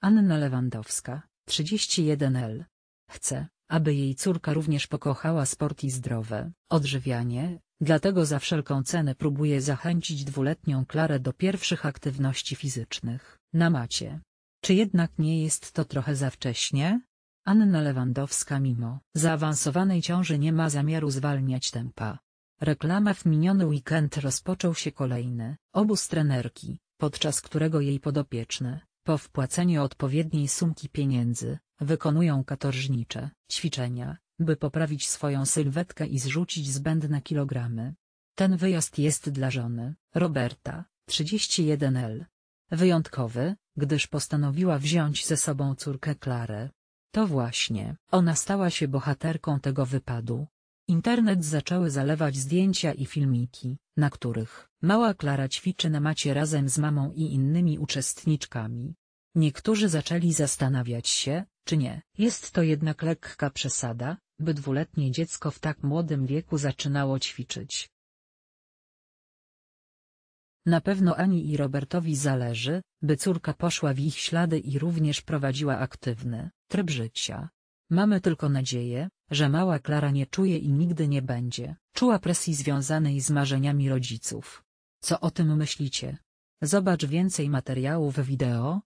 Anna Lewandowska, 31L. Chce, aby jej córka również pokochała sport i zdrowe odżywianie, dlatego za wszelką cenę próbuje zachęcić dwuletnią Klarę do pierwszych aktywności fizycznych na macie. Czy jednak nie jest to trochę za wcześnie? Anna Lewandowska mimo zaawansowanej ciąży nie ma zamiaru zwalniać tempa. Reklama w miniony weekend rozpoczął się kolejny obóz trenerki, podczas którego jej podopieczne po wpłaceniu odpowiedniej sumki pieniędzy, wykonują katorżnicze ćwiczenia, by poprawić swoją sylwetkę i zrzucić zbędne kilogramy. Ten wyjazd jest dla żony, Roberta, 31L. Wyjątkowy, gdyż postanowiła wziąć ze sobą córkę Klarę. To właśnie, ona stała się bohaterką tego wypadu. Internet zaczęły zalewać zdjęcia i filmiki, na których mała Klara ćwiczy na macie razem z mamą i innymi uczestniczkami. Niektórzy zaczęli zastanawiać się, czy nie. Jest to jednak lekka przesada, by dwuletnie dziecko w tak młodym wieku zaczynało ćwiczyć. Na pewno Ani i Robertowi zależy, by córka poszła w ich ślady i również prowadziła aktywny tryb życia. Mamy tylko nadzieję, że mała Klara nie czuje i nigdy nie będzie czuła presji związanej z marzeniami rodziców. Co o tym myślicie? Zobacz więcej materiałów wideo,